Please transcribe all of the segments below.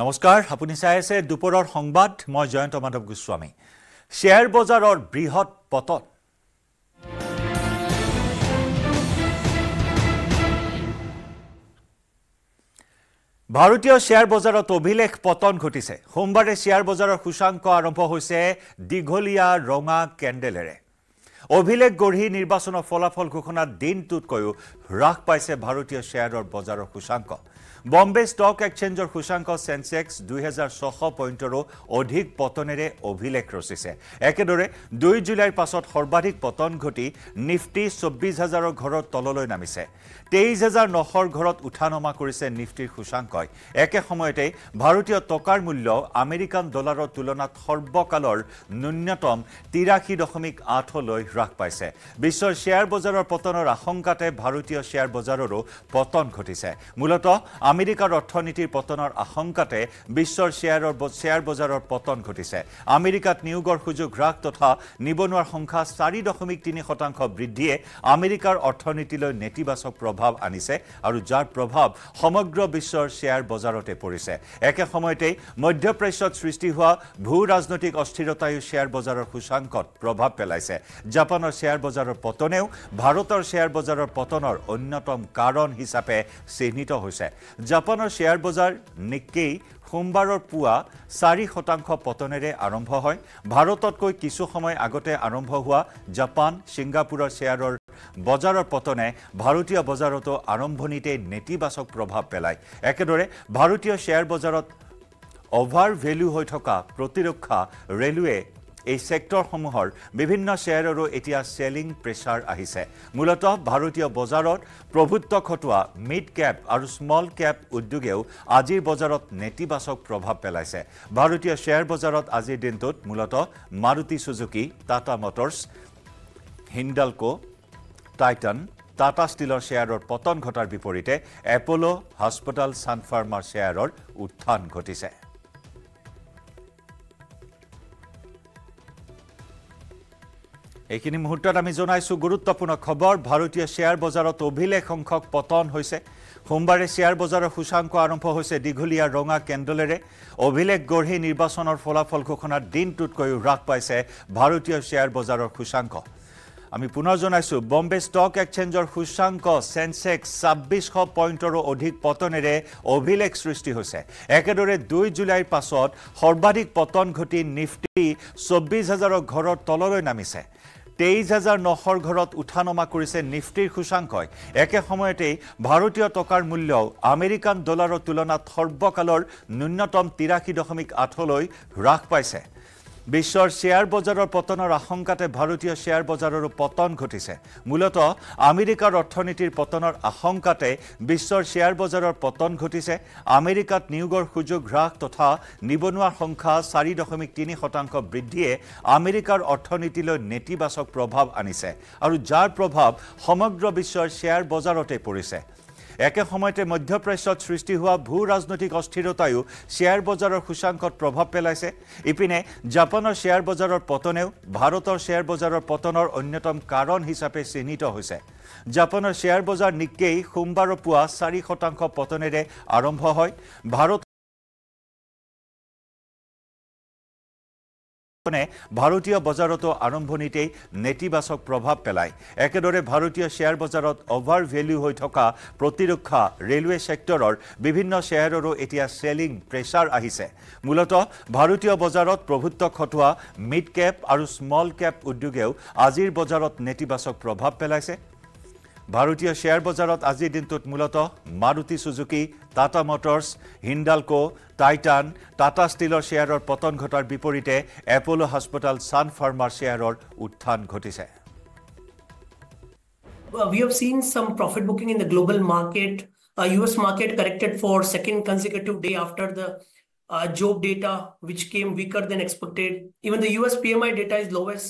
নমস্কাৰ আপুনি চাই আছে দুপৰৰ সংবাদ মই জয়ন্ত মাধৱ গোস্বামী শ্বেয়াৰ বজাৰৰ বৃহৎ পতন ভাৰতীয় শ্বেয়াৰ বজাৰত অভিলেখ পতন ঘটিছে সোমবাৰে শ্বেয়াৰ বজাৰৰ সূচাংক আৰম্ভ হৈছে দীঘলীয়া ৰঙা কেণ্ডেলেৰে অভিলেখ গঢ়ি নিৰ্বাচনৰ ফলাফল ঘোষণাৰ দিনটোতকৈও হ্ৰাস পাইছে ভাৰতীয় শ্বেয়াৰৰ বজাৰৰ সূচাংক বম্বে ষ্টক এক্সচেঞ্জৰ সূচাংক চেনছেক্স দুহেজাৰ ছশ পইণ্টৰো অধিক পতনেৰে অভিলেখ ৰচিছে একেদৰে দুই জুলাইৰ পাছত সৰ্বাধিক পতন ঘটি নিফটি চৌব্বিছ হাজাৰৰ ঘৰৰ তললৈ নামিছে তেইশ হাজাৰ নশৰ ঘৰত উঠা নমা কৰিছে নিফটিৰ সূচাংকই একে সময়তে ভাৰতীয় টকাৰ মূল্য আমেৰিকান ডলাৰৰ তুলনাত সৰ্বকালৰ ন্যূনতম তিৰাশী দশমিক আঠলৈ হ্ৰাস পাইছে বিশ্বৰ শ্বেয়াৰ বজাৰৰ পতনৰ আশংকাতে ভাৰতীয় শ্বেয়াৰ বজাৰৰো পতন ঘটিছে মূলত আমেৰিকাৰ অৰ্থনীতিৰ পতনৰ আশংকাতে বিশ্বৰ শ্বেয়াৰৰ শ্বেয়াৰ বজাৰৰ পতন ঘটিছে আমেৰিকাত নিয়োগৰ সুযোগ হ্ৰাস তথা নিবনুৱাৰ সংখ্যা চাৰি দশমিক তিনি শতাংশ বৃদ্ধিয়ে আমেৰিকাৰ অৰ্থনীতিলৈ নেতিবাচক প্ৰভাৱ প্ৰভাৱ আনিছে আৰু যাৰ প্ৰভাৱ সমগ্ৰ বিশ্বৰ শ্বেয়াৰ বজাৰতে পৰিছে একে সময়তে মধ্যপ্ৰাচ্যত সৃষ্টি হোৱা ভূ ৰাজনৈতিক অস্থিৰতায়ো শ্বেয়াৰ বজাৰৰ সূচাংকত প্ৰভাৱ পেলাইছে জাপানৰ শ্বেয়াৰ বজাৰৰ পতনেও ভাৰতৰ শ্বেয়াৰ বজাৰৰ পতনৰ অন্যতম কাৰণ হিচাপে চিহ্নিত হৈছে জাপানৰ শ্বেয়াৰ বজাৰ নিকেই সোমবাৰৰ পুৱা চাৰি শতাংশ পতনেৰে আৰম্ভ হয় ভাৰততকৈ কিছু সময় আগতে আৰম্ভ হোৱা জাপান ছিংগাপুৰৰ শ্বেয়াৰৰ বজাৰৰ পতনে ভাৰতীয় বজাৰতো আৰম্ভণিতে নেতিবাচক প্ৰভাৱ পেলায় একেদৰে ভাৰতীয় শ্বেয়াৰ বজাৰত অভাৰ ভেলু হৈ থকা প্ৰতিৰক্ষা ৰেলৱে এই ছেক্টৰসমূহৰ বিভিন্ন শ্বেয়াৰৰো এতিয়া ছেলিং প্ৰেছাৰ আহিছে মূলতঃ ভাৰতীয় বজাৰত প্ৰভুত্ব খটোৱা মিড কেপ আৰু স্মল কেপ উদ্যোগেও আজিৰ বজাৰত নেতিবাচক প্ৰভাৱ পেলাইছে ভাৰতীয় শ্বেয়াৰ বজাৰত আজিৰ দিনটোত মূলতঃ Maruti Suzuki Tata Motors Hindalco' Titan Tata ষ্টীলৰ শ্বেয়াৰৰ পতন ঘটাৰ বিপৰীতে এপল' হস্পিটেল ছানফাৰ্মাৰ শ্বেয়াৰৰ উত্থান ঘটিছে এইখিনি মুহূৰ্তত আমি জনাইছোঁ গুৰুত্বপূৰ্ণ খবৰ ভাৰতীয় শ্বেয়াৰ বজাৰত অভিলেখ সংখ্যক পতন হৈছে সোমবাৰে শ্বেয়াৰ বজাৰৰ সূচাংক আৰম্ভ হৈছে দীঘলীয়া ৰঙা কেন্দলেৰে অভিলেখ গঢ়ি নিৰ্বাচনৰ ফলাফল ঘোষণাৰ দিনটোতকৈও হ্ৰাস পাইছে ভাৰতীয় শ্বেয়াৰ বজাৰৰ সূচাংক আমি পুনৰ জনাইছোঁ বম্বে ষ্টক এক্সচেঞ্জৰ সূচ্যাংক চেনছেক্স ছাব্বিছশ পইণ্টৰো অধিক পতনেৰে অভিলেখ সৃষ্টি হৈছে একেদৰে দুই জুলাইৰ পাছত সৰ্বাধিক পতন ঘটি নিফটি চৌব্বিছ হাজাৰৰ ঘৰৰ তললৈ নামিছে তেইছ হাজাৰ নশৰ ঘৰত উঠা নমা কৰিছে নিফটিৰ সূচাংকই একে সময়তেই ভাৰতীয় টকাৰ মূল্যও আমেৰিকান ডলাৰৰ তুলনাত সৰ্বকালৰ ন্যূনতম তিৰাশী দশমিক আঠলৈ হ্ৰাস পাইছে বিশ্বৰ শ্বেয়াৰ বজাৰৰ পতনৰ আশংকাতে ভাৰতীয় শ্বেয়াৰ বজাৰৰো পতন ঘটিছে মূলতঃ আমেৰিকাৰ অৰ্থনীতিৰ পতনৰ আশংকাতে বিশ্বৰ শ্বেয়াৰ বজাৰৰ পতন ঘটিছে আমেৰিকাত নিয়োগৰ সুযোগ হ্ৰাস তথা নিবনুৱাৰ সংখ্যা চাৰি দশমিক তিনি শতাংশ বৃদ্ধিয়ে আমেৰিকাৰ অৰ্থনীতিলৈ নেতিবাচক প্ৰভাৱ আনিছে আৰু যাৰ প্ৰভাৱ সমগ্ৰ বিশ্বৰ শ্বেয়াৰ বজাৰতে পৰিছে একে সময়তে মধ্যপ্ৰাচ্যত সৃষ্টি হোৱা ভূ ৰাজনৈতিক অস্থিৰতায়ো শ্বেয়াৰ বজাৰৰ সূচাংকত প্ৰভাৱ পেলাইছে ইপিনে জাপানৰ শ্বেয়াৰ বজাৰৰ পতনেও ভাৰতৰ শ্বেয়াৰ বজাৰৰ পতনৰ অন্যতম কাৰণ হিচাপে চিহ্নিত হৈছে জাপানৰ শ্বেয়াৰ বজাৰ নিকেই সোমবাৰৰ পুৱা চাৰি শতাংশ পতনেৰে আৰম্ভ হয় ভাৰত পনে ভারতীয় বজারত আরম্ভণিতেই নেতিবাচক প্রভাব পেলায় একদরে ভারতীয় শেয়ার বজারত ওভার ভ্যালু হয়ে থাকা প্রতিরক্ষা রেলওয়ে সেক্টর বিভিন্ন শেয়ারও এতিয়া সেলিং প্রেসার আহিছে মূলত ভারতীয় বজারত প্রভুত্ব খটুয়া মিড কেপ আর স্মল কেপ উদ্যোগেও আজির বজারত নেতিবাচক প্রভাব পেলাইছে ভাৰতীয় শ্বেয়াৰ বজাৰত আজিৰ দিনটোত মূলতঃ Maruti Suzuki Tata Motors Hindalco Titan Tata ষ্টীলৰ শ্বেয়াৰৰ পতন ঘটাৰ বিপৰীতে এপল' হস্পিটেল ছান ফাৰ্মাৰ শ্বেয়াৰৰ উত্থান ঘটিছে Uh, job data which came weaker than expected even the us pmi data is lowest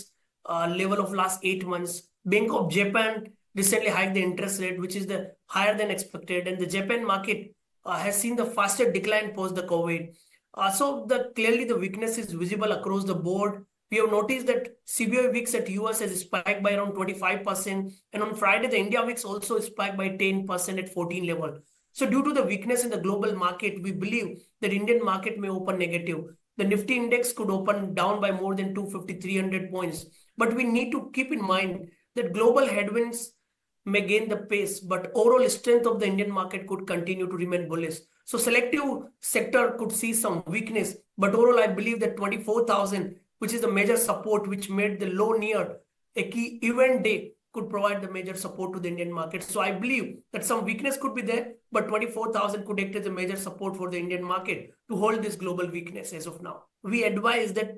uh, level of last 8 months bank of japan recently hiked the interest rate, which is the higher than expected, and the Japan market uh, has seen the faster decline post the COVID. Uh, so the clearly the weakness is visible across the board. We have noticed that CBI VIX at US has spiked by around 25%, and on Friday the India VIX also spiked by 10% at 14 level. So due to the weakness in the global market, we believe that Indian market may open negative. The Nifty index could open down by more than 250, 300 points. But we need to keep in mind that global headwinds may gain the pace, but overall strength of the Indian market could continue to remain bullish. So selective sector could see some weakness, but overall I believe that 24,000, which is the major support which made the low near a key event day, could provide the major support to the Indian market. So I believe that some weakness could be there, but 24,000 could act as a major support for the Indian market to hold this global weakness as of now. We advise that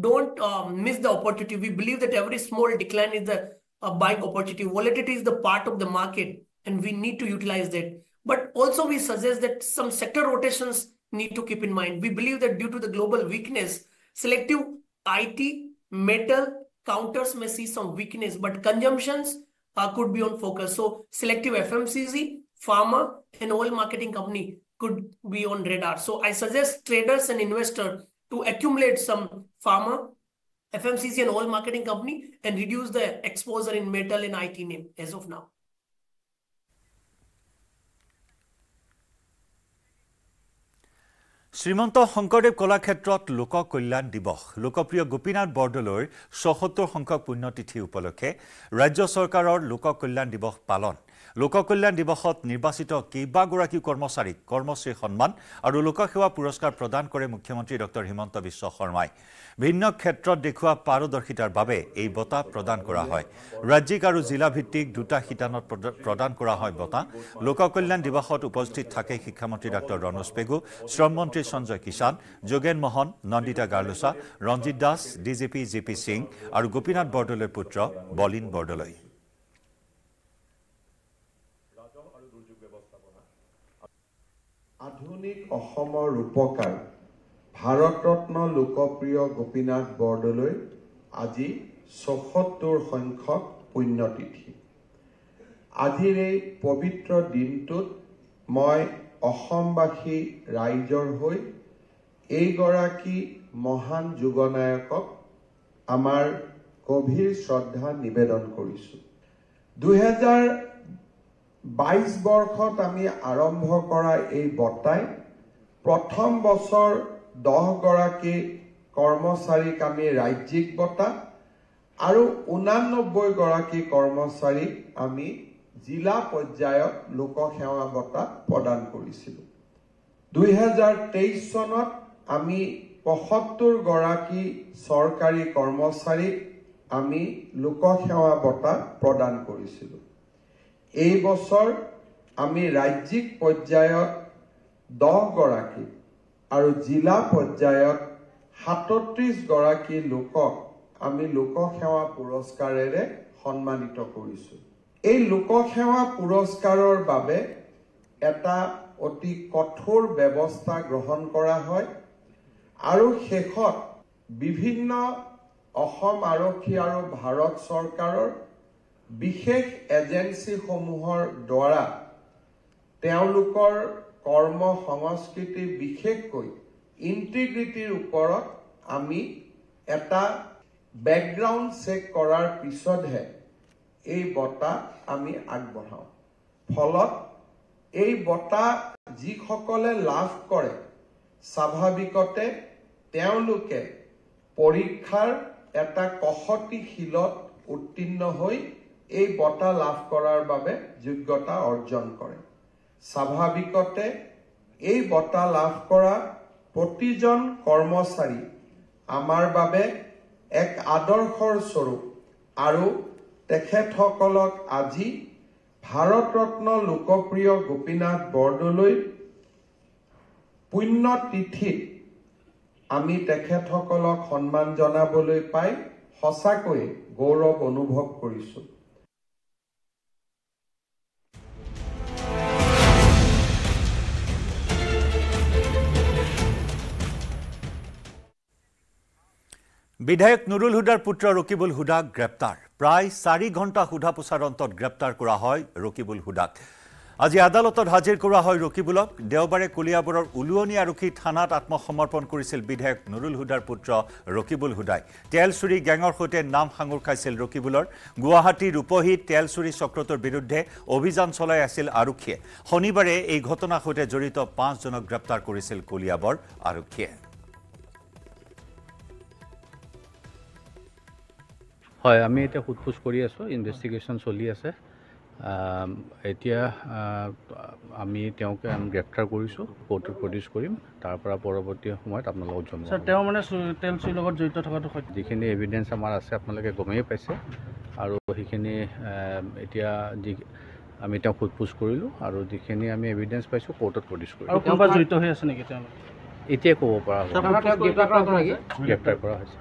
don't uh, miss the opportunity. We believe that every small decline is the a buying opportunity. Volatility is the part of the market and we need to utilize that. But also we suggest that some sector rotations need to keep in mind. We believe that due to the global weakness, selective IT, metal, counters may see some weakness, but consumptions uh, could be on focus. So selective FMCG, pharma and oil marketing company could be on radar. So I suggest traders and investors to accumulate some pharma, FMCC and all marketing company and reduce the exposure in metal and IT name as of now. Srimanta Sankardev কলাক্ষেত্ৰত লোক কল্যাণ দিৱস লোকপ্ৰিয় গোপীনাথ বৰদলৈৰ ছসত্তৰ সংখ্যক পুণ্যতিথি উপলক্ষে ৰাজ্য চৰকাৰৰ লোক কল্যাণ দিৱস পালন লোককল্যাণ দিৱসত নিৰ্বাচিত কেইবাগৰাকীও কৰ্মচাৰীক কৰ্মশ্ৰী সন্মান আৰু লোকসেৱা পুৰস্কাৰ প্ৰদান কৰে মুখ্যমন্ত্ৰী ডক্টৰ হিমন্ত বিশ্ব শৰ্মাই ভিন্ন ক্ষেত্ৰত দেখুওৱা পাৰদৰ্শিতাৰ বাবে এই বঁটা প্ৰদান কৰা হয় ৰাজ্যিক আৰু জিলাভিত্তিক দুটা শিতানত প্ৰদান কৰা হয় বঁটা লোককল্যাণ দিৱসত উপস্থিত থাকে শিক্ষামন্ত্ৰী ডক্টৰ ৰণোজ পেগু শ্ৰম মন্ত্ৰী Sanjay Kishan Jogen Mohan Nandita Garlosa Ranjit Das D G P G P Singh আৰু গোপীনাথ বৰদলৈৰ পুত্ৰ বলিন বৰদলৈ আধুনিক অসমৰ ৰূপকাৰ ভাৰতৰত্ন লোকপ্ৰিয় গোপীনাথ বৰদলৈ আজি ছসত্তৰ সংখ্যক পুণ্যতিথি আজিৰ এই পবিত্ৰ দিনটোত মই অসমবাসী ৰাইজৰ হৈ এইগৰাকী মহান যুগনায়কক আমাৰ গভীৰ শ্ৰদ্ধা নিবেদন কৰিছোঁ দুহেজাৰ বাইছ বৰ্ষত আমি আৰম্ভ কৰা এই বঁটাই প্ৰথম বছৰ দহগৰাকী কৰ্মচাৰীক আমি ৰাজ্যিক বঁটা আৰু ঊনানব্বৈ গৰাকী কৰ্মচাৰীক আমি জিলা পৰ্যায়ত লোকসেৱা বঁটা প্ৰদান কৰিছিলোঁ দুহেজাৰ তেইছ চনত আমি পঁয়সত্তৰ গৰাকী চৰকাৰী কৰ্মচাৰীক আমি লোকসেৱা বঁটা প্ৰদান কৰিছিলোঁ এই বছৰ আমি ৰাজ্যিক পৰ্যায়ত দহগৰাকী আৰু জিলা পৰ্যায়ত সাতত্ৰিশগৰাকী লোকক আমি লোকসেৱা পুৰস্কাৰেৰে সন্মানিত কৰিছোঁ এই লোকসেৱা পুৰস্কাৰৰ বাবে এটা অতি কঠোৰ ব্যৱস্থা গ্ৰহণ কৰা হয় আৰু শেষত বিভিন্ন অসম আৰক্ষী আৰু ভাৰত চৰকাৰৰ বিশেষ এজেঞ্চিসমূহৰ দ্বাৰা তেওঁলোকৰ কৰ্ম সংস্কৃতি বিশেষকৈ ইণ্টিগ্ৰিটিৰ ওপৰত আমি এটা বেকগ্ৰাউণ্ড চেক কৰাৰ পিছতহে এই বঁটা আমি আগবঢ়াওঁ ফলত এই বঁটা যিসকলে লাভ কৰে স্বাভাৱিকতে তেওঁলোকে পৰীক্ষাৰ এটা কষতিশীলত উত্তীৰ্ণ হৈ এই বঁটা লাভ কৰাৰ বাবে যোগ্যতা অৰ্জন কৰে স্বাভাৱিকতে এই বঁটা লাভ কৰা প্ৰতিজন কৰ্মচাৰী আমাৰ বাবে এক আদৰ্শৰ স্বৰূপ আৰু তেখেতসকলক আজি ভাৰতৰত্ন লোকপ্ৰিয় গোপীনাথ বৰদলৈ পুণ্য তিথিত আমি তেখেতসকলক সন্মান জনাবলৈ পাই সঁচাকৈয়ে গৌৰৱ অনুভৱ কৰিছোঁ বিধায়ক নুরুল হুদার পুত্র রকিবুল হুদাক গ্রেপ্তার প্রায় চারি ঘণ্টা সোধা পোছার অন্তত গ্রেপ্তার করা হয় রকিবুল হুদাক আজি আদালতত হাজির করা হয় রকিবুলক দেওবারে কলিয়াবর উলুয়নি আরক্ষী থানাত আত্মসমর্পণ কৰিছিল বিধায়ক নুৰুল হুদাৰ পুত্ৰ ৰকিবুল হুদাই তেলচুৰি গ্যাংৰ সুতৰাং নাম সাঙুৰ খাইছিল ৰকিবুলৰ গুয়াহাটী ৰূপহী তেলচুৰি চক্ৰটৰ বিৰুদ্ধে অভিযান চলাই আছিল আৰক্ষী শনিবাৰে এই ঘটনাৰ সঙ্গে জড়িত পাঁচজনক গ্ৰেপ্তাৰ কৰিছিল কলিয়াবৰ আৰক্ষী হয় আমি এতিয়া সোধপোচ কৰি আছোঁ ইনভেষ্টিগেশ্যন চলি আছে এতিয়া আমি তেওঁকে আমি গ্ৰেপ্তাৰ কৰিছোঁ কৰ্টত প্ৰডিউচ কৰিম তাৰপৰা পৰৱৰ্তী সময়ত আপোনালোকক জনাম ছাৰ তেওঁ মানে তেল চুইৰ লগত জড়িত থকাটো যিখিনি এভিডেঞ্চ আমাৰ আছে আপোনালোকে গমেই পাইছে আৰু সেইখিনি এতিয়া যি আমি তেওঁক সোধপোচ কৰিলোঁ আৰু যিখিনি আমি এভিডেঞ্চ পাইছোঁ কৰ্টত প্ৰডিউচ কৰিলোঁ তেওঁ জড়িত হৈ আছে নেকি তেওঁলোকে এতিয়াই ক'ব পৰা হ'ব গ্ৰেপ্তাৰ কৰা হৈছে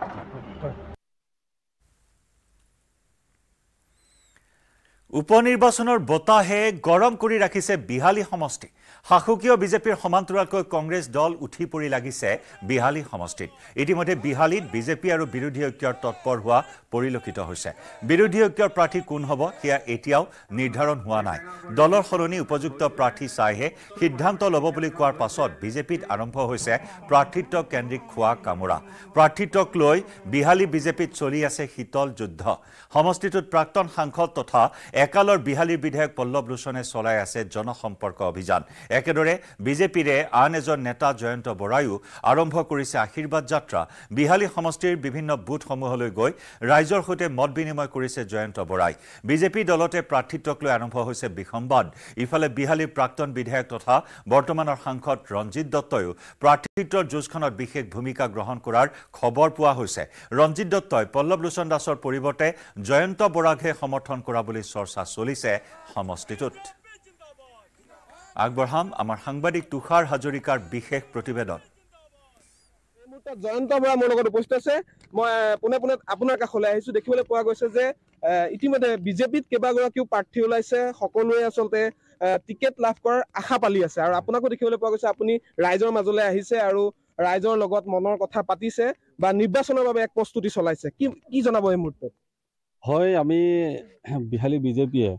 উপনির্বাচনের বতাহে গরম করে রাখিছে বিহালী সমষ্টি শাসকীয় বিজেপিৰ সমান্তৰালকৈ কংগ্ৰেছ দল উঠি পৰি লাগিছে বিহালী সমষ্টিত ইতিমধ্যে বিহালীত বিজেপি আৰু বিৰোধী ঐক্যৰ তৎপৰ হোৱা পৰিলক্ষিত হৈছে বিৰোধী ঐক্যৰ প্ৰাৰ্থী কোন হ'ব সেয়া এতিয়াও নিৰ্ধাৰণ হোৱা নাই দলৰ সলনি উপযুক্ত প্ৰাৰ্থী চাইহে সিদ্ধান্ত ল'ব বুলি কোৱাৰ পাছত বিজেপিত আৰম্ভ হৈছে প্ৰাৰ্থিত্ব কেন্দ্ৰিক খোৱা কামোৰা প্ৰাৰ্থিত্বক লৈ বিহালী বিজেপিত চলি আছে শীতল যুদ্ধ সমষ্টিটোত প্ৰাক্তন সাংসদ তথা একালৰ বিহালীৰ বিধায়ক পল্লৱ লোচনে চলাই আছে জনসম্পৰ্ক অভিযান একেদৰে বিজেপিৰে আন এজন নেতা জয়ন্ত বৰায়ো আৰম্ভ কৰিছে আশীৰ্বাদ যাত্ৰা বিহালী সমষ্টিৰ বিভিন্ন বুথসমূহলৈ গৈ ৰাইজৰ সৈতে মত বিনিময় কৰিছে জয়ন্ত বৰাই বিজেপি দলতে প্ৰাৰ্থিত্বক লৈ আৰম্ভ হৈছে বিসম্বাদ ইফালে বিহালীৰ প্ৰাক্তন বিধায়ক তথা বৰ্তমানৰ সাংসদ ৰঞ্জিত দত্তইও প্ৰাৰ্থিত্বৰ যুঁজখনত বিশেষ ভূমিকা গ্ৰহণ কৰাৰ খবৰ পোৱা হৈছে ৰঞ্জিত দত্তই পল্লৱ লোচন দাসৰ পৰিৱৰ্তে জয়ন্ত বৰাকহে সমৰ্থন কৰা বুলি চৰ্চা চলিছে সমষ্টিটোত আগবঢ়াম আমাৰ সাংবাদিক তুষাৰ হাজৰিকাৰ বিশেষ প্ৰতিবেদন জয়ন্ত বৰা মোৰ লগত উপস্থিত আছে মই পোনে পোনে আপোনাৰ কাষলৈ আহিছোঁ দেখিবলৈ পোৱা গৈছে যে ইতিমধ্যে বিজেপিত কেইবাগৰাকীও প্ৰাৰ্থী ওলাইছে সকলোৱে আচলতে টিকেট লাভ কৰাৰ আশা পালি আছে আৰু আপোনাকো দেখিবলৈ পোৱা গৈছে আপুনি ৰাইজৰ মাজলৈ আহিছে আৰু ৰাইজৰ লগত মনৰ কথা পাতিছে বা নিৰ্বাচনৰ বাবে এক প্ৰস্তুতি চলাইছে কি কি জনাব এই মুহূৰ্তত হয় আমি বিহালী বিজেপিয়ে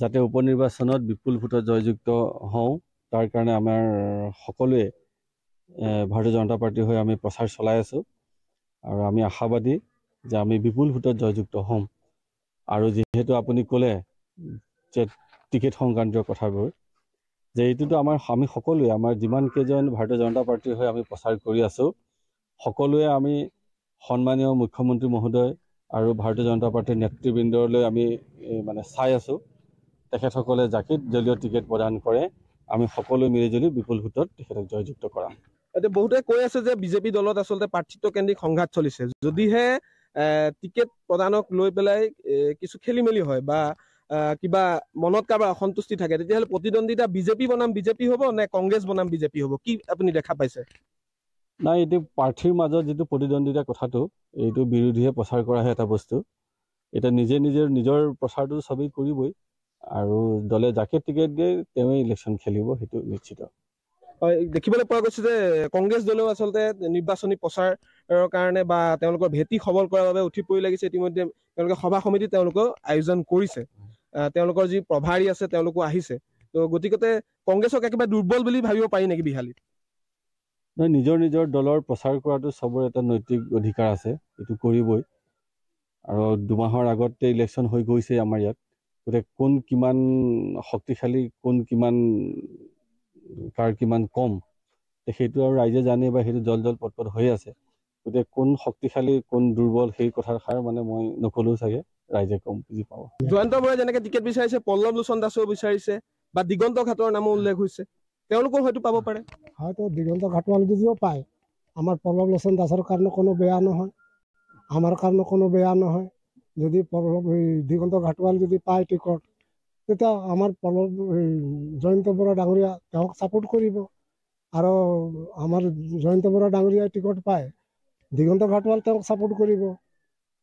যাতে উপ নিৰ্বাচনত বিপুল ভোটত জয়যুক্ত হওঁ তাৰ কাৰণে আমাৰ সকলোৱে ভাৰতীয় জনতা পাৰ্টীৰ হৈ আমি প্ৰচাৰ চলাই আছোঁ আৰু আমি আশাবাদী যে আমি বিপুল ভোটত জয়যুক্ত হ'ম আৰু যিহেতু আপুনি ক'লে যে টিকেট সংক্ৰান্তীয় কথাবোৰ যে এইটোতো আমাৰ আমি সকলোৱে আমাৰ যিমানকেইজন ভাৰতীয় জনতা পাৰ্টীৰ হৈ আমি প্ৰচাৰ কৰি আছোঁ সকলোৱে আমি সন্মানীয় মুখ্যমন্ত্ৰী মহোদয় আৰু ভাৰতীয় জনতা পাৰ্টীৰ নেতৃবৃন্দলৈ আমি মানে চাই আছোঁ তেখেতসকলে জাকিত দলীয় টিকেট প্ৰদান কৰে আমি সকলোৱে মিলিজুলি বিপুল সোঁতত তেখেতক জয়যুক্ত কৰাম এতিয়া বহুতে কৈ আছে যে বিজেপি দলত আচলতে প্ৰাৰ্থিত্ব কেন্দ্ৰিক সংঘাত চলিছে যদিহে টিকেট প্ৰদানক লৈ পেলাই কিছু খেলি মেলি হয় বা কিবা মনত কাৰোবাৰ অসন্তুষ্টি থাকে তেতিয়াহ'লে প্ৰতিদ্বন্দ্বিতা বিজেপি বনাম বিজেপি হ'ব নে কংগ্ৰেছ বনাম বিজেপি হ'ব কি আপুনি দেখা পাইছে নাই এইটো প্ৰাৰ্থীৰ মাজত যিটো প্ৰতিদ্বন্দ্বিতা কথাটো এইটো বিৰোধীয়ে প্ৰচাৰ কৰাহে এটা বস্তু এতিয়া নিজে নিজে নিজৰ প্ৰচাৰটো চবেই কৰিবই আৰু দলে যাকে টিকেট দিয়ে তেওঁ ইলেকশ্যন খেলিব সেইটো নিশ্চিত হয় দেখিবলৈ পোৱা গৈছে যে কংগ্ৰেছ দলেও আচলতে নিৰ্বাচনী প্ৰচাৰৰ কাৰণে বা তেওঁলোকৰ ভেটি সবল কৰাৰ বাবে উঠি পৰি লাগিছে ইতিমধ্যে তেওঁলোকে সভা সমিতি তেওঁলোকেও আয়োজন কৰিছে তেওঁলোকৰ যি প্ৰভাৰী আছে তেওঁলোকো আহিছে তো গতিকতে কংগ্ৰেছক একেবাৰে দুৰ্বল বুলি ভাবিব পাৰি নেকি বিহালীত নহয় নিজৰ নিজৰ দলৰ প্ৰচাৰ কৰাটো চবৰে এটা নৈতিক অধিকাৰ আছে এইটো কৰিবই আৰু দুমাহৰ আগতে ইলেকশ্যন হৈ গৈছে আমাৰ ইয়াত গতিকে কোন কিমান শক্তিশালী কোন কিমান কাৰ কিমান কম সেইটো আৰু ৰাইজে জানে বা সেইটো জল জল পটপট হৈ আছে গতিকে কোন শক্তিশালী কোন দুৰ্বল সেই কথাষাৰ মানে মই নকলো চাগে ৰাইজে কম বুজি পাব জয়ন্ত বৰুৱাই যেনেকে টিকেট বিচাৰিছে পল্লৱ লোচন দাসেও বিচাৰিছে বা দিগন্ত ঘাটৰ নামো উল্লেখ হৈছে তেওঁলোকো হয়তো পাব পাৰে হয়তো দিগন্ত ঘাট মানুহ যদিও পায় আমাৰ পল্লৱ লোচন দাসৰ কাৰণে কোনো বেয়া নহয় আমাৰ কাৰণে কোনো বেয়া নহয় যদি দিগন্ত ঘাটোৱাল যদি পায় টিকট তেতিয়া আমাৰ প্ৰলভ জয়ন্ত বৰা ডাঙৰীয়া তেওঁক ছাপোৰ্ট কৰিব আৰু আমাৰ জয়ন্ত বৰা ডাঙৰীয়াই টিকট পায় দিগন্ত ঘাটোৱাল তেওঁক ছাপোৰ্ট কৰিব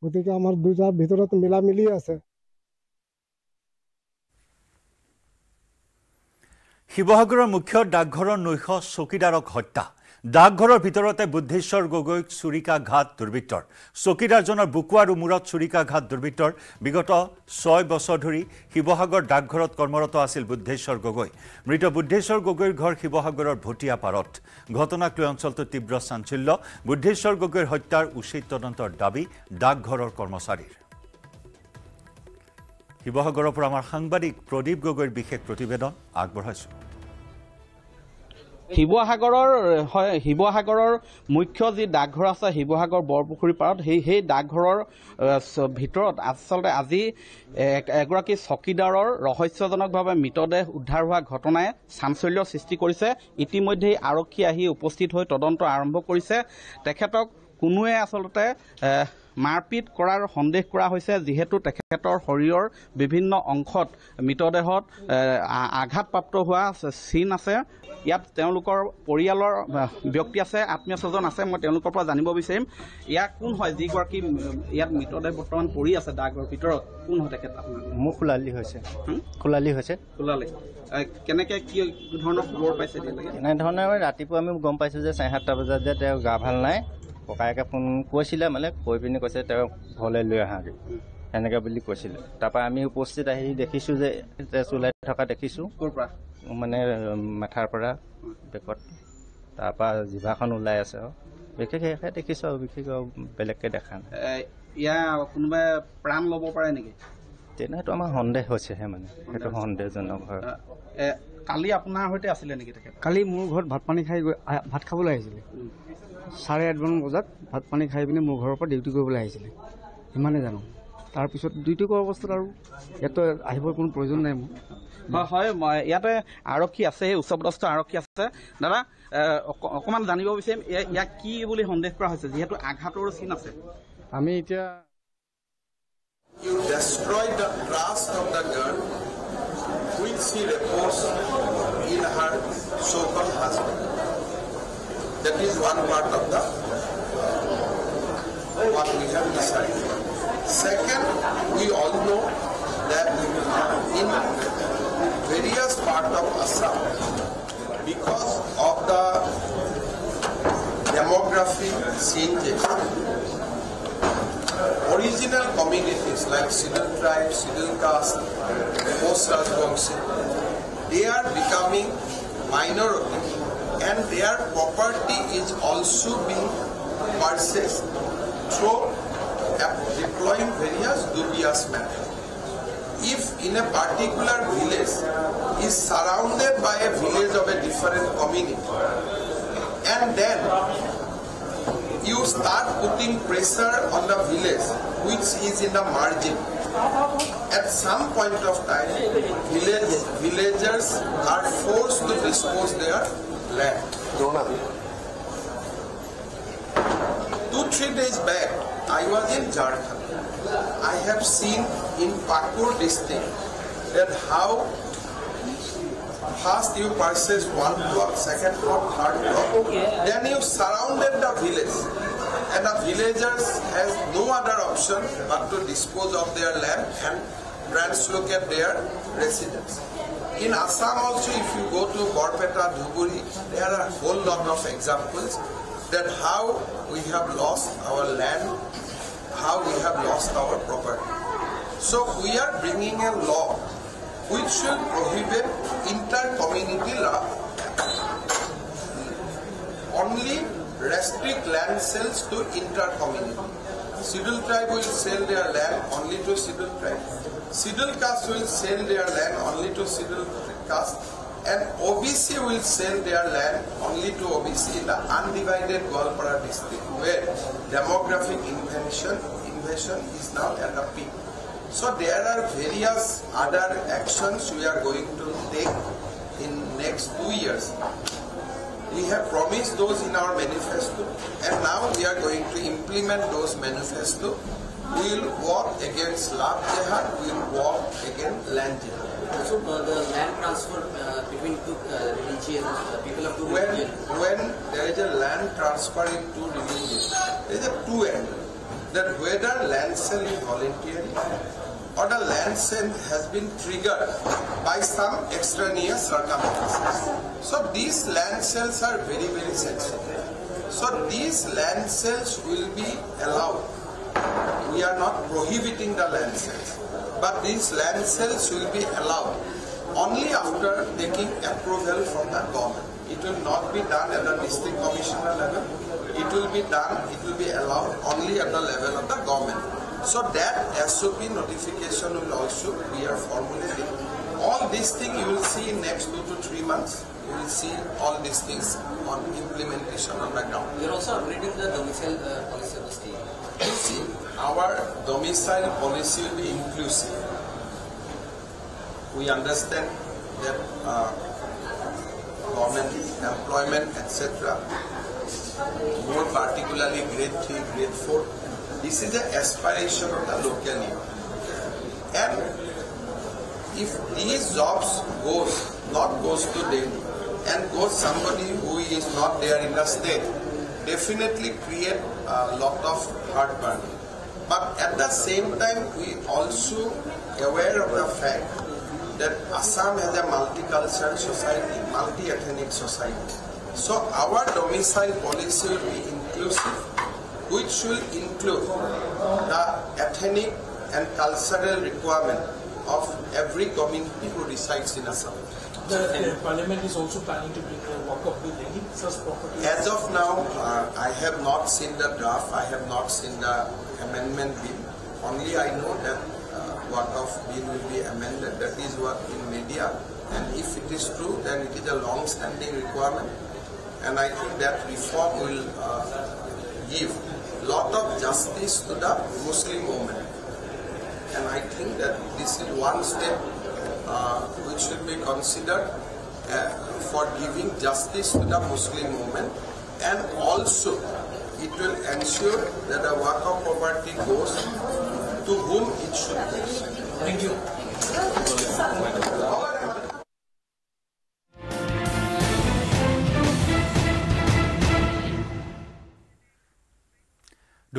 গতিকে আমাৰ দুটাৰ ভিতৰত মিলা মিলি আছে শিৱসাগৰৰ মুখ্য ডাকঘৰৰ নৈশ চকীদাৰক হত্যা ডাকঘৰৰ ভিতৰতে বুদ্ধেশ্বৰ গগৈক চুৰিকা ঘাট দুৰ্বৃত্তৰ চকীদাৰজনৰ বুকু আৰু মূৰত ঘাট দুৰ্বৃত্তৰ বিগত ছয় বছৰ ধৰি শিৱসাগৰ ডাকঘৰত কৰ্মৰত আছিল বুদ্ধেশ্বৰ গগৈ মৃত বুদ্ধেশ্বৰ গগৈৰ ঘৰ শিৱসাগৰৰ ভটীয়া পাৰত ঘটনাক লৈ অঞ্চলটো তীব্ৰ চাঞ্চল্য বুদ্ধেশ্বৰ গগৈৰ হত্যাৰ উচিত তদন্তৰ দাবী ডাকঘৰৰ কৰ্মচাৰীৰ শিৱসাগৰৰ পৰা আমাৰ সাংবাদিক প্ৰদীপ গগৈৰ বিশেষ প্ৰতিবেদন আগবঢ়াইছোঁ শিৱসাগৰৰ হয় শিৱসাগৰৰ মুখ্য যি ডাকঘৰ আছে শিৱসাগৰ বৰপুখুৰী পাৰত সেই সেই ডাকঘৰৰ ভিতৰত আচলতে আজি এগৰাকী চকীদাৰৰ ৰহস্যজনকভাৱে মৃতদেহ উদ্ধাৰ হোৱা ঘটনাই চাঞ্চল্য সৃষ্টি কৰিছে ইতিমধ্যেই আৰক্ষী আহি উপস্থিত হৈ তদন্ত আৰম্ভ কৰিছে তেখেতক কোনোৱে আচলতে মাৰপিট কৰাৰ সন্দেহ কৰা হৈছে যিহেতু তেখেতৰ শৰীৰৰ বিভিন্ন অংশত মৃতদেহত আঘাতপ্ৰাপ্ত হোৱা চিন আছে ইয়াত তেওঁলোকৰ পৰিয়ালৰ ব্যক্তি আছে আত্মীয় স্বজন আছে মই তেওঁলোকৰ পৰা জানিব বিচাৰিম ইয়াক কোন হয় যিগৰাকী ইয়াত মৃতদেহ বৰ্তমান পৰি আছে ডাকঘৰৰ ভিতৰত কোন হয় তেখেত আপোনাৰ মোৰ খোলালি হৈছে খোলালি হৈছে খোলালি কেনেকৈ কি ধৰণৰ খবৰ পাইছে এনেধৰণে ৰাতিপুৱা আমি গম পাইছোঁ যে চাৰে সাতটা বজাত যে তেওঁ গা ভাল নাই ককায়েকে ফোন কৈছিলে মানে কৈ পিনি কৈছে তেওঁ ঘৰলৈ লৈ আহাগৈ সেনেকৈ বুলি কৈছিলে তাৰপৰা আমি উপস্থিত আহি দেখিছোঁ যে তেজ ওলাই থকা দেখিছোঁ ক'ৰ পৰা মানে মাথাৰ পৰা বেকত তাৰপৰা জিভাখন ওলাই আছে আৰু বিশেষ সেয়েহে দেখিছোঁ আৰু বিশেষ আৰু বেলেগকৈ দেখা নাই ইয়াৰ কোনোবাই প্ৰাণ ল'ব পাৰে নেকি তেনেহেতো আমাৰ সন্দেহ হৈছেহে মানে সেইটো সন্দেহজনক হয় কালি আপোনাৰ সৈতে আছিলে নেকি তেখেত কালি মোৰ ঘৰত ভাত পানী খাই গৈ ভাত খাবলৈ আহিছিলে চাৰে আঠমান বজাত ভাত পানী খাই পিনে মোৰ ঘৰৰ পৰা ডিউটি কৰিবলৈ আহিছিলে সিমানেই জানো তাৰপিছত ডিউটি কৰা অৱস্থাত আৰু ইয়াততো আহিবৰ কোনো প্ৰয়োজন নাই মোৰ হয় হয় মই ইয়াতে আৰক্ষী আছে সেই উচ্চপদস্থ আৰক্ষী আছে দাদা অকণমান জানিব বিচাৰিম ইয়াক কি বুলি সন্দেহ কৰা হৈছে যিহেতু আঘাতৰো চিন আছে আমি এতিয়া That is one part of the what we have decided. Second, we all know that in various parts of Assam, because of the demographic changes, original communities like Sidon tribe, Sidon caste, post Rajwangshi, they are becoming minority and their property is also being purchased through deploying various dubious methods. If in a particular village is surrounded by a village of a different community, and then you start putting pressure on the village which is in the margin. At some point of time, village, villagers are forced to dispose their Left. Two, three days back, I was in Jharkhand. I have seen in Pakur district that how first you purchase one block, second block, third block, then you surrounded the village. And the villagers has no other option but to dispose of their land and translocate their residence. In Assam also, if you go to Borpeta, Dhuburi, there are a whole lot of examples that how we have lost our land, how we have lost our property. So we are bringing a law which should prohibit inter-community law, only restrict land sales to inter-community. Civil tribe will sell their land only to civil tribe. Scheduled caste will sell their land only to scheduled caste and OBC will sell their land only to OBC in the undivided Goalpara district where demographic invasion, invasion is now at the peak. So there are various other actions we are going to take in next two years. We have promised those in our manifesto and now we are going to implement those manifesto. We will walk against land jihad, we will walk against land jihad. Also, uh, the land transfer uh, between two uh, religions, uh, people of two when, religions. When there is a land transfer in two religions, there is a two end. That whether land sale is voluntary or the land sale has been triggered by some extraneous circumstances. So these land sales are very, very sensitive. So these land sales will be allowed. We are not prohibiting the land sales, but these land sales will be allowed only after taking approval from the government. It will not be done at the district commissioner level. It will be done, it will be allowed only at the level of the government. So that SOP notification will also we are formulating. All these things you will see in next two to three months. You will see all these things on implementation on the ground. We are also upgrading the domicile uh, policy of the state. You see, our domicile policy will be inclusive. We understand that uh, government employment, etc. More particularly grade 3, grade 4 this is the aspiration of the local need. And if these jobs goes, not goes to them, and goes somebody who is not there in the state, definitely create a lot of heartburn. But at the same time, we also aware of the fact that Assam has a multicultural society, multi-ethnic society. So our domicile policy will be inclusive which will include the ethnic and cultural requirement of every community who resides in Assam. The uh, parliament is also planning to bring a walk-up bill. Any such property? As of now, uh, I have not seen the draft. I have not seen the amendment bill. Only I know that uh, walk-up bill will be amended. That is what in media. And if it is true, then it is a long-standing requirement. And I think that reform will uh, give lot of justice to the Muslim women. And I think that this is one step uh, which should be considered uh, for giving justice to the Muslim women and also it will ensure that the work of poverty goes to whom it should go. Thank you.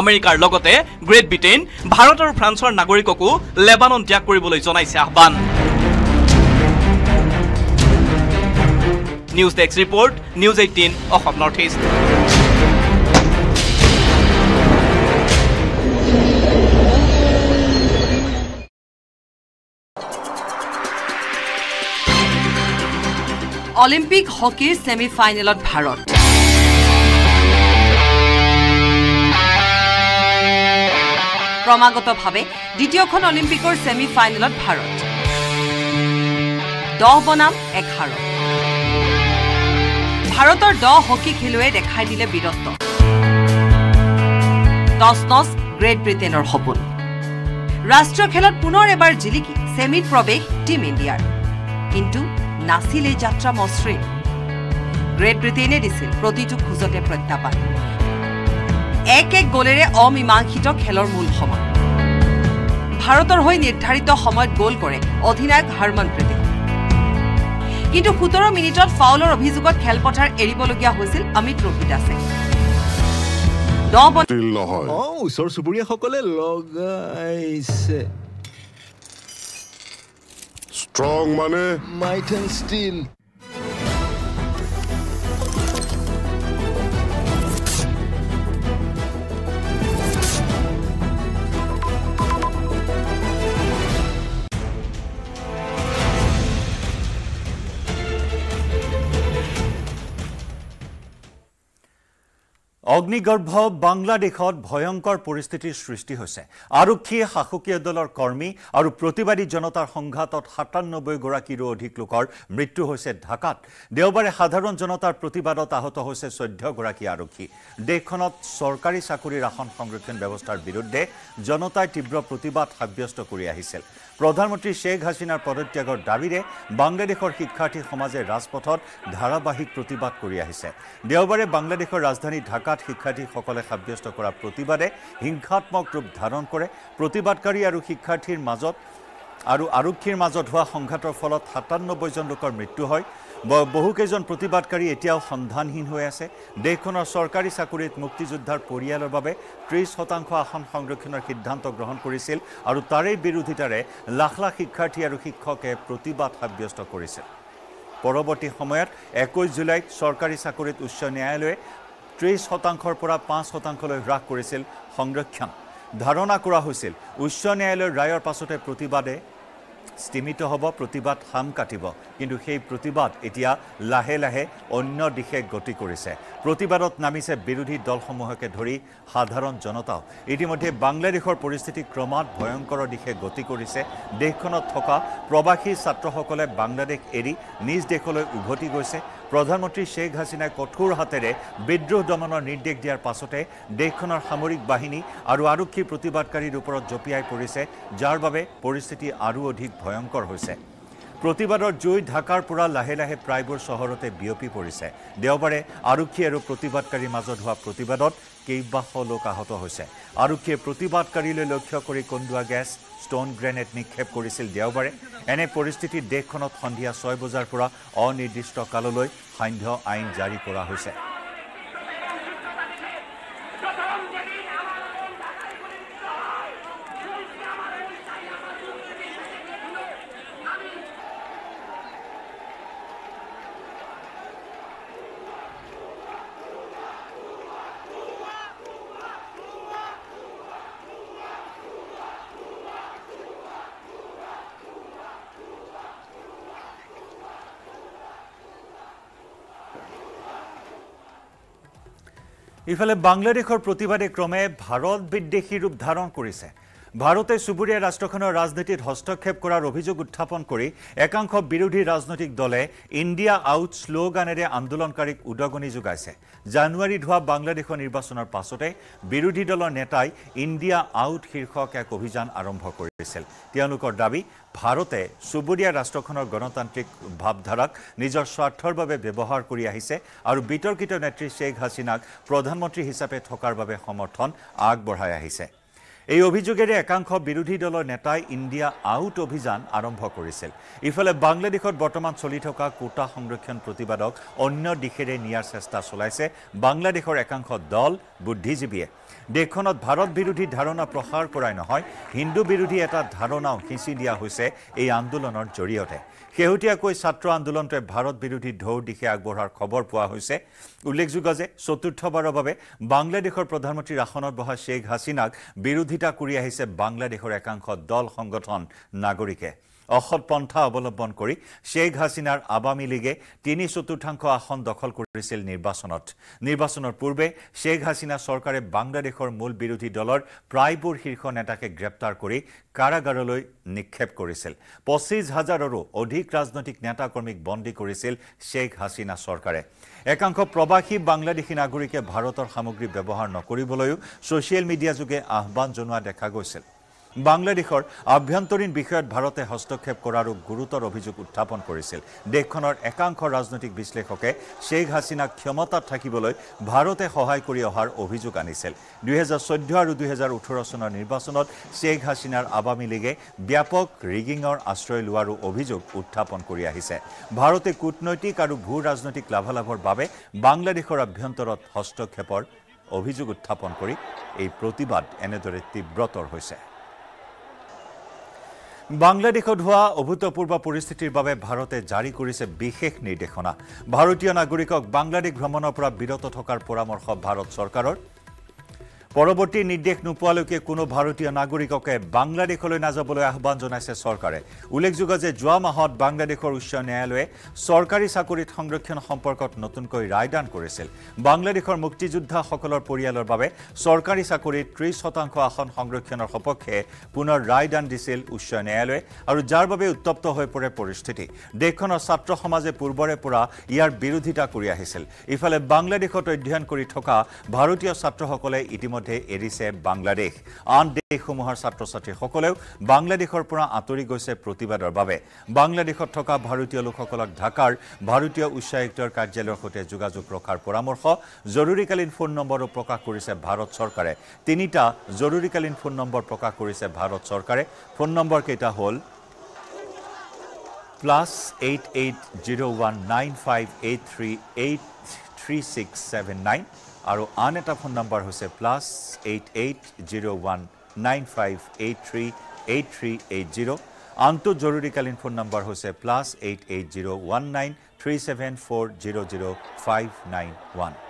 আমেৰিকাৰ লগতে great Britain Bharat আৰু ফ্ৰান্সৰ নাগৰিককো Lebanon ত্যাগ কৰিবলৈ জনাইছে আহ্বান news desk report news eighteen north east Olympic হকীৰ ছেমি ফাইনেলত ভাৰত ক্ৰমাগতভাৱে দ্বিতীয়খন অলিম্পিকৰ ছেমি ফাইনেলত ভাৰত দহ বনাম এঘাৰ ভাৰতৰ দহ হকী খেলুৱৈয়ে দেখাই দিলে বীৰত্ব টছ টছ গ্ৰেট ব্ৰিটেইনৰ সপোন ৰাষ্ট্ৰীয় খেলত পুনৰ এবাৰ জিলিকি ছেমিত প্ৰৱেশ টীম ইণ্ডিয়াৰ কিন্তু নাছিল এই যাত্ৰা মসৃণ গ্ৰেট ব্ৰিটেইনে দিছিল প্ৰতিটো খোজতে প্ৰত্যাহ্বান এক এক গ'লেৰে অমীমাংসিত খেলৰ মূল সময় ভাৰতৰ হৈ নিৰ্ধাৰিত সময়ত গ'ল কৰে অধিনায়ক হৰমনপ্ৰীতে কিন্তু সোতৰ মিনিটত ফাউলৰ অভিযোগত খেলপথাৰ এৰিবলগীয়া হৈছিল অমিত ৰোহিদাসে ওচৰ চুবুৰীয়াসকলে লগাইছে ষ্ট্ৰং মানে মাইথেন ষ্টীল অগ্নিগৰ্ভ বাংলাদেশত ভয়ংকৰ পৰিস্থিতিৰ সৃষ্টি হৈছে আৰক্ষী শাসকীয় দলৰ কৰ্মী আৰু প্ৰতিবাদী জনতাৰ সংঘাতত সাতান্নব্বৈগৰাকীৰো অধিক লোকৰ মৃত্যু হৈছে ঢাকাত দেওবাৰে সাধাৰণ জনতাৰ প্ৰতিবাদত আহত হৈছে চৈধ্যগৰাকী আৰক্ষী দেশখনত চৰকাৰী চাকৰিৰ আসন সংৰক্ষণ ব্যৱস্থাৰ বিৰুদ্ধে জনতাই তীব্ৰ প্ৰতিবাদ সাব্যস্ত কৰি আহিছিল প্ৰধানমন্ত্ৰী শ্বেখ হাছিনাৰ পদত্যাগৰ দাবীৰে বাংলাদেশৰ শিক্ষাৰ্থী সমাজে ৰাজপথত ধাৰাবাহিক প্ৰতিবাদ কৰি আহিছে দেওবাৰে বাংলাদেশৰ ৰাজধানী ঢাকাত শিক্ষাৰ্থীসকলে সাব্যস্ত কৰা প্ৰতিবাদে হিংসাত্মক ৰূপ ধাৰণ কৰে প্ৰতিবাদকাৰী আৰু শিক্ষাৰ্থীৰ মাজত আৰু আৰক্ষীৰ মাজত হোৱা সংঘাতৰ ফলত জন লোকৰ মৃত্যু হয় বহুকেইজন প্ৰতিবাদকাৰী এতিয়াও সন্ধানহীন হৈ আছে দেশখনৰ চৰকাৰী চাকৰিত মুক্তিযোদ্ধাৰ পৰিয়ালৰ বাবে ত্ৰিছ শতাংশ আসন সংৰক্ষণৰ সিদ্ধান্ত গ্ৰহণ কৰিছিল আৰু তাৰে বিৰোধিতাৰে লাখ লাখ শিক্ষাৰ্থী আৰু শিক্ষকে প্ৰতিবাদ সাব্যস্ত কৰিছিল পৰৱৰ্তী সময়ত একৈছ জুলাইত চৰকাৰী চাকৰিত উচ্চ ন্যায়ালয়ে ত্ৰিছ শতাংশৰ পৰা পাঁচ শতাংশলৈ হ্ৰাস কৰিছিল সংৰক্ষণ ধাৰণা কৰা হৈছিল উচ্চ ন্যায়ালয়ৰ ৰায়ৰ পাছতে প্ৰতিবাদে স্তিমিত হ'ব প্ৰতিবাদ সাম কাটিব কিন্তু সেই প্ৰতিবাদ এতিয়া লাহে লাহে অন্য দিশে গতি কৰিছে প্ৰতিবাদত নামিছে বিৰোধী দলসমূহকে ধৰি সাধাৰণ জনতাও ইতিমধ্যে বাংলাদেশৰ পৰিস্থিতি ক্ৰমাৎ ভয়ংকৰৰ দিশে গতি কৰিছে দেশখনত থকা প্ৰৱাসী ছাত্ৰসকলে বাংলাদেশ এৰি নিজ দেশলৈ উভতি গৈছে প্ৰধানমন্ত্ৰী শ্বেখ হাছিনাই কঠোৰ হাতেৰে বিদ্ৰোহ দমনৰ নিৰ্দেশ দিয়াৰ পাছতে দেশখনৰ সামৰিক বাহিনী আৰু আৰক্ষী প্ৰতিবাদকাৰীৰ ওপৰত জঁপিয়াই পৰিছে যাৰ বাবে পৰিস্থিতি আৰু অধিক ভয়ংকৰ হৈছে প্ৰতিবাদৰ জুই ঢাকাৰ পৰা লাহে লাহে প্ৰায়বোৰ চহৰতে বিয়পি পৰিছে দেওবাৰে আৰক্ষী আৰু প্ৰতিবাদকাৰীৰ মাজত হোৱা প্ৰতিবাদত কেইবাশ লোক আহত হৈছে আৰক্ষীয়ে প্ৰতিবাদকাৰীলৈ লক্ষ্য কৰি কন্দুৱা গেছ ষ্টন গ্ৰেনেড নিক্ষেপ কৰিছিল দেওবাৰে এনে পৰিস্থিতিত দেশখনত সন্ধিয়া ছয় বজাৰ পৰা অনিৰ্দিষ্ট কাললৈ সান্ধ্য আইন জাৰি কৰা হৈছে ইফালে বাংলাদেশৰ প্ৰতিবাদে ক্ৰমে ভাৰত বিদ্বেষী ৰূপ ধাৰণ কৰিছে ভাৰতে চুবুৰীয়া ৰাষ্ট্ৰখনৰ ৰাজনীতিত হস্তক্ষেপ কৰাৰ অভিযোগ উত্থাপন কৰি একাংশ বিৰোধী ৰাজনৈতিক দলে ইণ্ডিয়া আউট শ্লোগানেৰে আন্দোলনকাৰীক উদগনি যোগাইছে জানুৱাৰীত হোৱা বাংলাদেশৰ নিৰ্বাচনৰ পাছতে বিৰোধী দলৰ নেতাই ইণ্ডিয়া আউট শীৰ্ষক এক অভিযান আৰম্ভ কৰিছিল তেওঁলোকৰ দাবী ভাৰতে চুবুৰীয়া ৰাষ্ট্ৰখনৰ গণতান্ত্ৰিক ভাৱধাৰাক নিজৰ স্বাৰ্থৰ বাবে ব্যৱহাৰ কৰি আহিছে আৰু বিতৰ্কিত নেত্ৰী শ্বেখ হাছিনাক প্ৰধানমন্ত্ৰী হিচাপে থকাৰ বাবে সমৰ্থন আগবঢ়াই আহিছে এই অভিযোগেৰে একাংশ বিৰোধী দলৰ নেতাই ইণ্ডিয়া আউট অভিযান আৰম্ভ কৰিছিল ইফালে বাংলাদেশত বৰ্তমান চলি থকা কোটা সংৰক্ষণ প্ৰতিবাদক অন্য দিশেৰে নিয়াৰ চেষ্টা চলাইছে বাংলাদেশৰ একাংশ দল বুদ্ধিজীৱীয়ে দেশখনত ভাৰত বিৰোধী ধাৰণা প্ৰসাৰ কৰাই নহয় হিন্দু বিৰোধী এটা ধাৰণাও সিঁচি দিয়া হৈছে এই আন্দোলনৰ জৰিয়তে শেহতীয়াকৈ ছাত্ৰ আন্দোলনটোৱে ভাৰত বিৰোধী ঢৌৰ দিশে আগবঢ়াৰ খবৰ পোৱা হৈছে উল্লেখযোগ্য যে চতুৰ্থবাৰৰ বাবে বাংলাদেশৰ প্ৰধানমন্ত্ৰীৰ আসনত বহা শ্বেখ হাছিনাক বিৰোধিতা কৰি আহিছে বাংলাদেশৰ একাংশ দল সংগঠন নাগৰিকে অসৎ পন্থা অৱলম্বন কৰি শ্বেখ হাছিনাৰ আৱামী লীগে তিনি চতুৰ্থাংশ আসন দখল কৰিছিল নিৰ্বাচনত নিৰ্বাচনৰ পূৰ্বে শ্বেখ হাছিনা চৰকাৰে বাংলাদেশৰ মূল বিৰোধী দলৰ প্ৰায়বোৰ শীৰ্ষ নেতাকে গ্ৰেপ্তাৰ কৰি কাৰাগাৰলৈ নিক্ষেপ কৰিছিল পঁচিছ হাজাৰৰো অধিক ৰাজনৈতিক নেতাকৰ্মীক বন্দী কৰিছিল শ্বেখ হাছিনা চৰকাৰে একাংশ প্ৰবাসী বাংলাদেশী নাগৰিকে ভাৰতৰ সামগ্ৰী ব্যৱহাৰ নকৰিবলৈও ছ'চিয়েল মিডিয়াযোগে আহ্বান জনোৱা দেখা গৈছিল বাংলাদেশৰ আভ্যন্তৰীণ বিষয়ত ভাৰতে হস্তক্ষেপ কৰাৰো গুৰুতৰ অভিযোগ উত্থাপন কৰিছিল দেশখনৰ একাংশ ৰাজনৈতিক বিশ্লেষকে শ্বেখ হাছিনাক ক্ষমতাত থাকিবলৈ ভাৰতে সহায় কৰি অহাৰ অভিযোগ আনিছিল দুহেজাৰ চৈধ্য আৰু দুহেজাৰ ওঠৰ চনৰ নিৰ্বাচনত শ্বেখ হাছিনাৰ আৱামী লীগে ব্যাপক ৰিগিঙৰ আশ্ৰয় লোৱাৰো অভিযোগ উত্থাপন কৰি আহিছে ভাৰতে কূটনৈতিক আৰু ভূ ৰাজনৈতিক লাভালাভৰ বাবে বাংলাদেশৰ আভ্যন্তৰত হস্তক্ষেপৰ অভিযোগ উত্থাপন কৰি এই প্ৰতিবাদ এনেদৰে তীব্ৰতৰ হৈছে বাংলাদেশত হোৱা অভূতপূৰ্ব পৰিস্থিতিৰ বাবে ভাৰতে জাৰি কৰিছে বিশেষ নিৰ্দেশনা ভাৰতীয় নাগৰিকক বাংলাদেশ ভ্ৰমণৰ পৰা বিৰত থকাৰ পৰামৰ্শ ভাৰত চৰকাৰৰ পৰৱৰ্তী নিৰ্দেশ নোপোৱালৈকে কোনো ভাৰতীয় নাগৰিককে বাংলাদেশলৈ নাযাবলৈ আহ্বান জনাইছে চৰকাৰে উল্লেখযোগ্য যে যোৱা মাহত বাংলাদেশৰ উচ্চ ন্যায়ালয়ে চৰকাৰী চাকৰিত সংৰক্ষণ সম্পৰ্কত নতুনকৈ ৰায়দান কৰিছিল বাংলাদেশৰ মুক্তিযোদ্ধাসকলৰ পৰিয়ালৰ বাবে চৰকাৰী চাকৰিত ত্ৰিশ শতাংশ আসন সংৰক্ষণৰ সপক্ষে পুনৰ ৰায়দান দিছিল উচ্চ ন্যায়ালয়ে আৰু যাৰ বাবে উত্তপ্ত হৈ পৰে পৰিস্থিতি দেশখনৰ ছাত্ৰ সমাজে পূৰ্বৰে পৰা ইয়াৰ বিৰোধিতা কৰি আহিছিল ইফালে বাংলাদেশত অধ্যয়ন কৰি থকা ভাৰতীয় ছাত্ৰসকলে ইতিমধ্যে ইতিমধ্যে এৰিছে বাংলাদেশ আন দেশসমূহৰ ছাত্ৰ ছাত্ৰীসকলেও বাংলাদেশৰ পৰা আঁতৰি গৈছে প্ৰতিবাদৰ বাবে বাংলাদেশত থকা ভাৰতীয় লোকসকলক ঢাকাৰ ভাৰতীয় উচ্চায়ুক্তৰ কাৰ্যালয়ৰ সৈতে যোগাযোগ ৰখাৰ পৰামৰ্শ জৰুৰীকালীন ফোন নম্বৰো প্ৰকাশ কৰিছে ভাৰত চৰকাৰে তিনিটা জৰুৰীকালীন ফোন নম্বৰ প্ৰকাশ কৰিছে ভাৰত চৰকাৰে ফোন নম্বৰ কেইটা হ'ল plus eight eight zero' one nine five eight three eight three six seven nine আৰু আন এটা ফোন নম্বৰ হৈছে plus eight eight zero' one nine five eight three eight three eight zero' আনটো জৰুৰীকালীন phone number হৈছে plus eight eight zero' one nine three seven four zero' zero' five nine one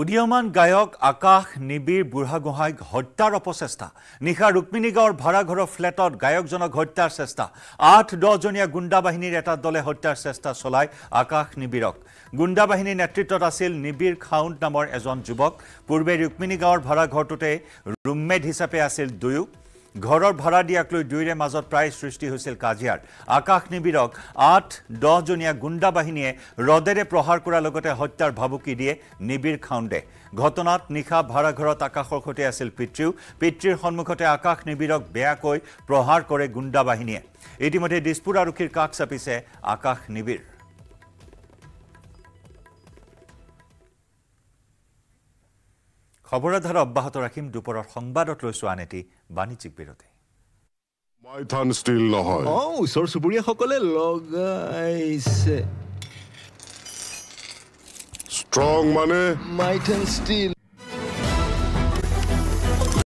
উদীয়মান গায়ক আকাশ নিবিড় বুঢ়াগোহাঁইক হত্যাৰ অপচেষ্টা নিশা ৰুক্মিণী গাঁৱৰ ভাড়াঘৰৰ ফ্লেটত গায়কজনক হত্যাৰ চেষ্টা আঠ দহজনীয়া গুণ্ডা বাহিনীৰ এটা দলে হত্যাৰ চেষ্টা চলাই আকাশ নিবিড়ক গুণ্ডা বাহিনীৰ নেতৃত্বত আছিল নিবিড় খাউণ্ড নামৰ এজন যুৱক পূৰ্বে ৰুক্মিণী গাঁৱৰ ভাড়াঘৰটোতে ৰুমমেট হিচাপে আছিল দুয়ো ঘৰৰ ভাড়া দিয়াক লৈ দুয়োৰে মাজত প্ৰায় সৃষ্টি হৈছিল কাজিয়াত আকাশ নিবিৰক আঠ দহজনীয়া গুণ্ডা বাহিনীয়ে ৰদেৰে প্ৰহাৰ কৰাৰ লগতে হত্যাৰ ভাবুকি দিয়ে নিবিড় খাউণ্ডে ঘটনাত নিশা ভাড়াঘৰত আকাশৰ সৈতে আছিল পিতৃও পিতৃৰ সন্মুখতে আকাশ নিবিৰক বেয়াকৈ প্ৰহাৰ কৰে গুণ্ডা বাহিনীয়ে ইতিমধ্যে দিছপুৰ আৰক্ষীৰ কাষ চাপিছে আকাশ নিবিৰ খবৰৰ ধাৰা অব্যাহত ৰাখিম দুপৰৰ সংবাদত লৈছো আন এটি বাণিজ্যিক বিৰতি মাইথান ষ্টীল নহয় অঁ ওচৰ চুবুৰীয়াসকলে লগাইছে